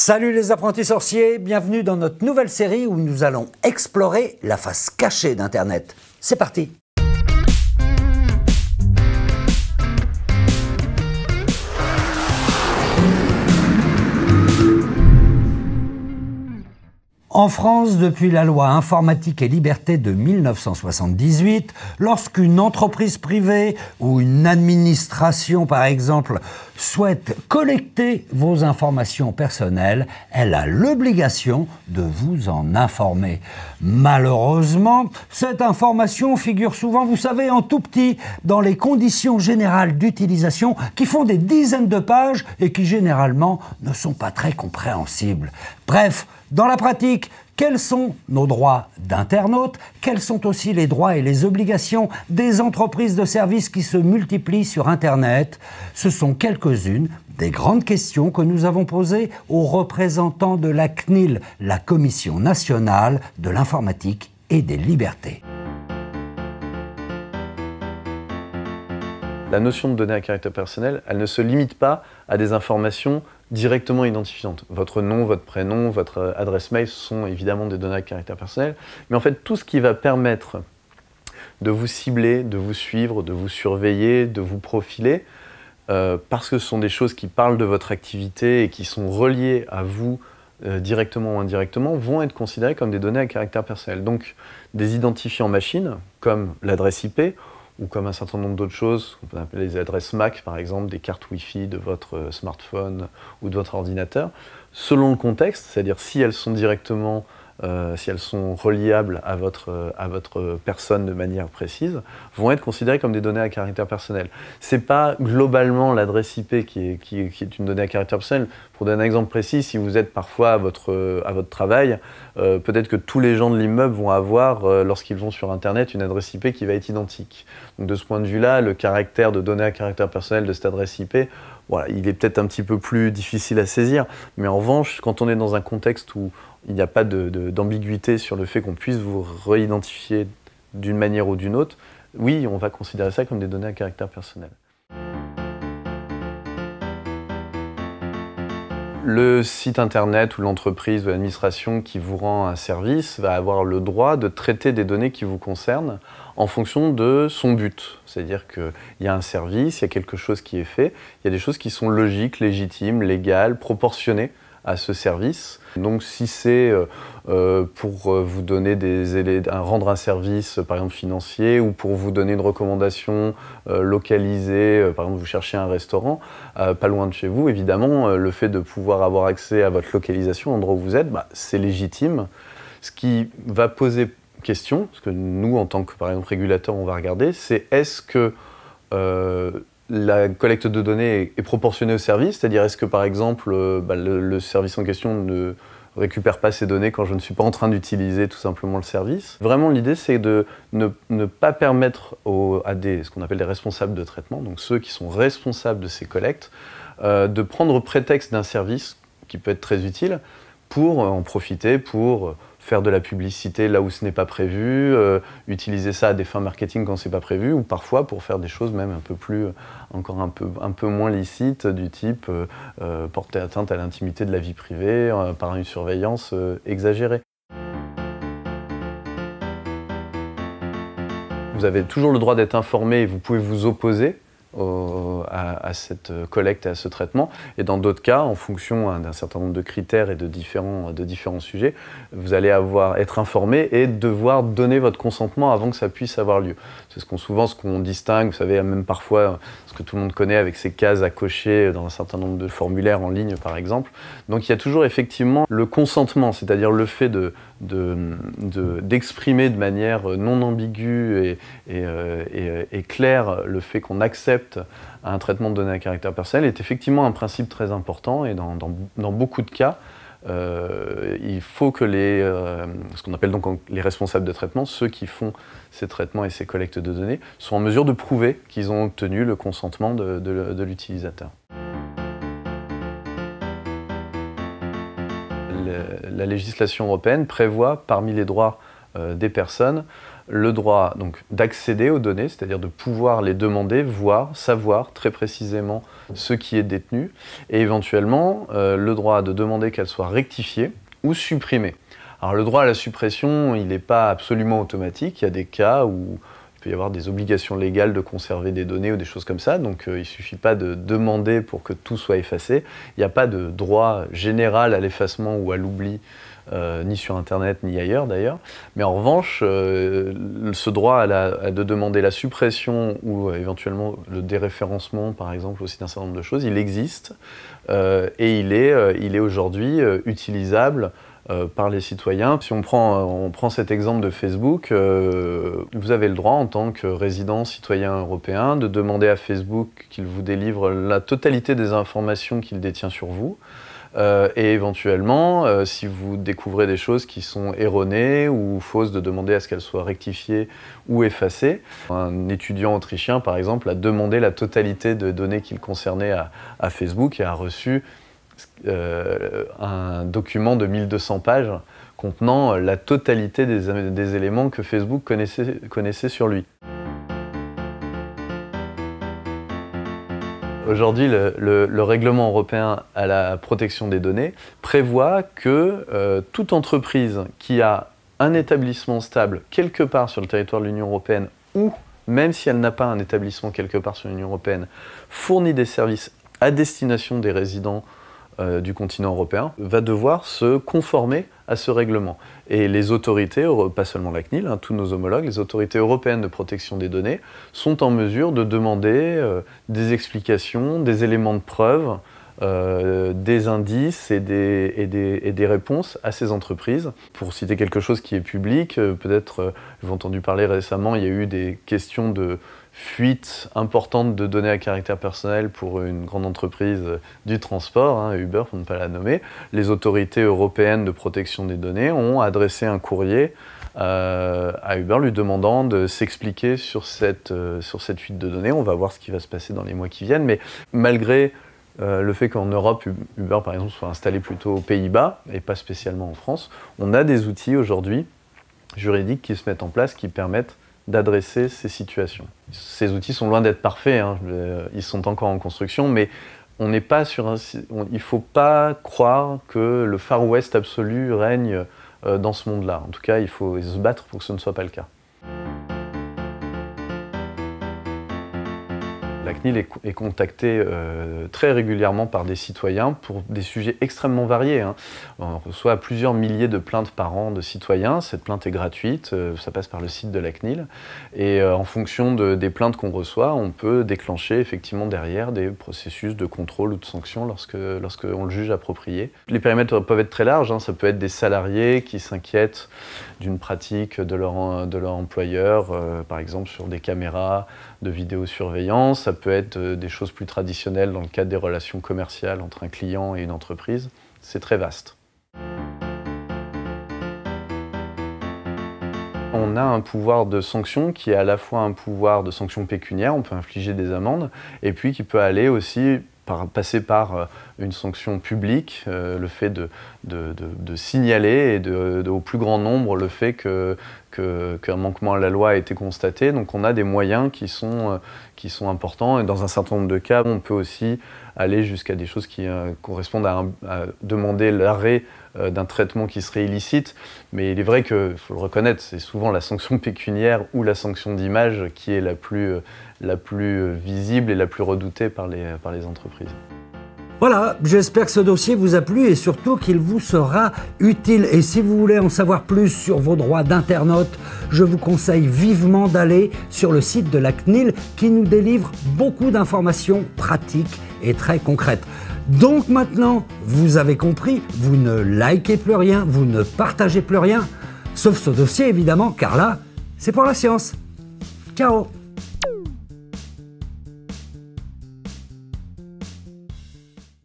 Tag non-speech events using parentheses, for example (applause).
Salut les apprentis sorciers, bienvenue dans notre nouvelle série où nous allons explorer la face cachée d'Internet. C'est parti En France, depuis la loi informatique et liberté de 1978, lorsqu'une entreprise privée ou une administration, par exemple, souhaite collecter vos informations personnelles, elle a l'obligation de vous en informer. Malheureusement, cette information figure souvent, vous savez, en tout petit, dans les conditions générales d'utilisation qui font des dizaines de pages et qui généralement ne sont pas très compréhensibles. Bref, dans la pratique, quels sont nos droits d'internautes Quels sont aussi les droits et les obligations des entreprises de services qui se multiplient sur Internet Ce sont quelques-unes des grandes questions que nous avons posées aux représentants de la CNIL, la Commission nationale de l'informatique et des libertés. La notion de données à caractère personnel, elle ne se limite pas à des informations directement identifiante Votre nom, votre prénom, votre adresse mail sont évidemment des données à caractère personnel, mais en fait tout ce qui va permettre de vous cibler, de vous suivre, de vous surveiller, de vous profiler, euh, parce que ce sont des choses qui parlent de votre activité et qui sont reliées à vous euh, directement ou indirectement, vont être considérées comme des données à caractère personnel. Donc des identifiants machines, comme l'adresse IP, ou comme un certain nombre d'autres choses, on peut appeler les adresses MAC par exemple, des cartes Wi-Fi de votre euh, smartphone ou de votre ordinateur, selon le contexte, c'est-à-dire si elles sont directement euh, si elles sont reliables à votre, euh, à votre personne de manière précise, vont être considérées comme des données à caractère personnel. Ce n'est pas globalement l'adresse IP qui est, qui, est, une donnée à caractère personnel. Pour donner un exemple précis, si vous êtes parfois à votre, à votre travail, euh, peut-être que tous les gens de l'immeuble vont avoir, lorsqu'ils vont sur Internet, une adresse IP qui va être identique. de ce point de vue-là, le caractère de données à caractère personnel de cette adresse IP voilà, il est peut-être un petit peu plus difficile à saisir, mais en revanche, quand on est dans un contexte où il n'y a pas d'ambiguïté sur le fait qu'on puisse vous réidentifier d'une manière ou d'une autre, oui, on va considérer ça comme des données à caractère personnel. Le site internet ou l'entreprise ou l'administration qui vous rend un service va avoir le droit de traiter des données qui vous concernent en fonction de son but. C'est-à-dire qu'il y a un service, il y a quelque chose qui est fait, il y a des choses qui sont logiques, légitimes, légales, proportionnées à ce service. Donc si c'est euh, euh, pour euh, vous donner des rendre un service par exemple financier ou pour vous donner une recommandation localisée, par exemple vous cherchez un restaurant pas loin de chez vous, évidemment le fait de pouvoir avoir accès à votre localisation, l'endroit où vous êtes, bah, c'est légitime. Ce qui va poser question, ce que nous en tant que par exemple régulateur, on va regarder, c'est est-ce que la collecte de données est, proportionnée au service C'est-à-dire, est-ce que par exemple, euh, bah, le, service en question ne récupère pas ces données quand je ne suis pas en train d'utiliser tout simplement le service Vraiment, l'idée, c'est de ne, pas permettre aux, à ce qu'on appelle des responsables de traitement, donc ceux qui sont responsables de ces collectes, euh, de prendre prétexte d'un service qui peut être très utile pour en profiter pour faire de la publicité là où ce n'est pas prévu, euh, utiliser ça à des fins marketing quand c'est pas prévu, ou parfois pour faire des choses même un peu plus, euh, encore un peu, moins licites, du type euh, porter atteinte à l'intimité de la vie privée par une surveillance exagérée. Vous avez toujours le droit d'être informé et vous pouvez vous opposer à, cette collecte et à ce traitement. Et dans d'autres cas, en fonction hein, d'un certain nombre de critères et de différents, de différents sujets, vous allez avoir, être informé et devoir donner votre consentement avant que ça puisse avoir lieu. C'est ce qu'on souvent ce qu'on distingue, vous savez, même parfois ce que tout le monde connaît avec ces cases à cocher dans un certain nombre de formulaires en ligne, par exemple. Donc il y a toujours effectivement le consentement, c'est-à-dire le fait de d'exprimer de, manière euh, non ambiguë euh, euh, et, claire le fait qu'on accepte un traitement de données à caractère personnel est effectivement un principe très important et dans, beaucoup de cas, il faut que les, ce qu'on appelle donc les responsables de traitement, ceux qui font ces traitements et ces collectes de données, soient en mesure de prouver qu'ils ont obtenu le consentement de l'utilisateur. la législation européenne prévoit parmi les droits euh, des personnes le droit donc d'accéder aux données, c'est-à-dire de pouvoir les demander, voir, savoir très précisément ce qui est détenu, et éventuellement euh, le droit de demander qu'elles soient rectifiées ou supprimées. Alors le droit à la suppression, il n'est pas absolument automatique, il y a des cas où il peut y avoir des obligations légales de conserver des données ou des choses comme ça. Donc euh, il ne suffit pas de demander pour que tout soit effacé. Il n'y a pas de droit général à l'effacement ou à l'oubli. Euh, ni sur Internet, ni ailleurs d'ailleurs. Mais en revanche, euh, ce droit de demander la suppression ou éventuellement le déréférencement, par exemple, aussi d'un certain nombre de choses, il existe et il est aujourd'hui utilisable euh, par les citoyens. Si on prend, euh, on prend cet exemple de Facebook, euh, vous avez le droit en tant que résident citoyen européen de demander à Facebook qu'il vous délivre la totalité des informations qu'il détient sur vous. et éventuellement, si vous découvrez des choses qui sont erronées ou fausses, de demander à ce qu'elles soient rectifiées ou effacées. Un étudiant autrichien, par exemple, a demandé la totalité de données qu'il concernait à, à Facebook et a reçu euh, un document de 1200 pages contenant la totalité des, éléments que Facebook connaissait, sur lui. Aujourd'hui, le, règlement européen à la protection des données prévoit que euh, toute entreprise qui a un établissement stable quelque part sur le territoire de l'Union européenne ou même si elle n'a pas un établissement quelque part sur l'Union européenne, fournit des services à destination des résidents euh, du continent européen va devoir se conformer à ce règlement. Et les autorités, euh, pas seulement la CNIL, hein, tous nos homologues, les autorités européennes de protection des données sont en mesure de demander euh, des explications, des éléments de preuve euh, des indices et des, réponses à ces entreprises. Pour citer quelque chose qui est public, euh, peut-être euh, vous avez entendu parler récemment, il y a eu des questions de fuite importante de données à caractère personnel pour une grande entreprise du transport, hein, Uber pour ne pas la nommer. Les autorités européennes de protection des données ont adressé un courrier à Uber lui demandant de s'expliquer sur cette fuite de données. On va voir ce qui va se passer dans les mois qui viennent, mais malgré euh, le fait qu'en Europe, Uber par exemple soit installé plutôt aux Pays-Bas et pas spécialement en France, on a des outils aujourd'hui juridiques qui se mettent en place qui permettent d'adresser ces situations. Ces outils sont loin d'être parfaits, hein. euh, ils sont encore en construction, mais on n'est pas sur un, il faut pas croire que le Far West absolu règne euh, dans ce monde-là. En tout cas, il faut se battre pour que ce ne soit pas le cas. CNIL est, contacté contactée euh, très régulièrement par des citoyens pour des sujets extrêmement variés. Hein. On reçoit plusieurs milliers de plaintes par an de citoyens. Cette plainte est gratuite, euh, ça passe par le site de la CNIL. Et euh, en fonction des plaintes qu'on reçoit, on peut déclencher effectivement derrière des processus de contrôle ou de sanction lorsque, lorsque le juge approprié. Les périmètres peuvent être très larges. Hein. Ça peut être des salariés qui s'inquiètent d'une pratique de leur, de leur employeur, par exemple sur des caméras de vidéosurveillance. Ça être euh, des choses plus traditionnelles dans le cadre des relations commerciales entre un client et une entreprise. C'est très vaste. On a un pouvoir de sanction qui est à la fois un pouvoir de sanction pécuniaire, on peut infliger des amendes, et puis qui peut aller aussi passer par euh, une sanction publique, euh, le fait de, de signaler et au plus grand nombre le fait que qu'un manquement à la loi a été constaté. Donc on a des moyens qui sont, euh, qui sont importants. Et dans un certain nombre de cas, on peut aussi aller jusqu'à des choses qui euh, correspondent à, demander l'arrêt euh, d'un traitement qui serait illicite. Mais il est vrai qu'il faut le reconnaître, c'est souvent la sanction (laughs) pécuniaire ou la sanction d'image qui est la plus, la plus visible et la plus redoutée par les, par les entreprises. Voilà, j'espère que ce dossier vous a plu et surtout qu'il vous sera utile. Et si vous voulez en savoir plus sur vos droits d'internaute, je vous conseille vivement d'aller sur le site de la CNIL qui nous délivre beaucoup d'informations pratiques et très concrètes. Donc maintenant, vous avez compris, vous ne likez plus rien, vous ne partagez plus rien, sauf ce dossier évidemment, car là, c'est pour la science. Ciao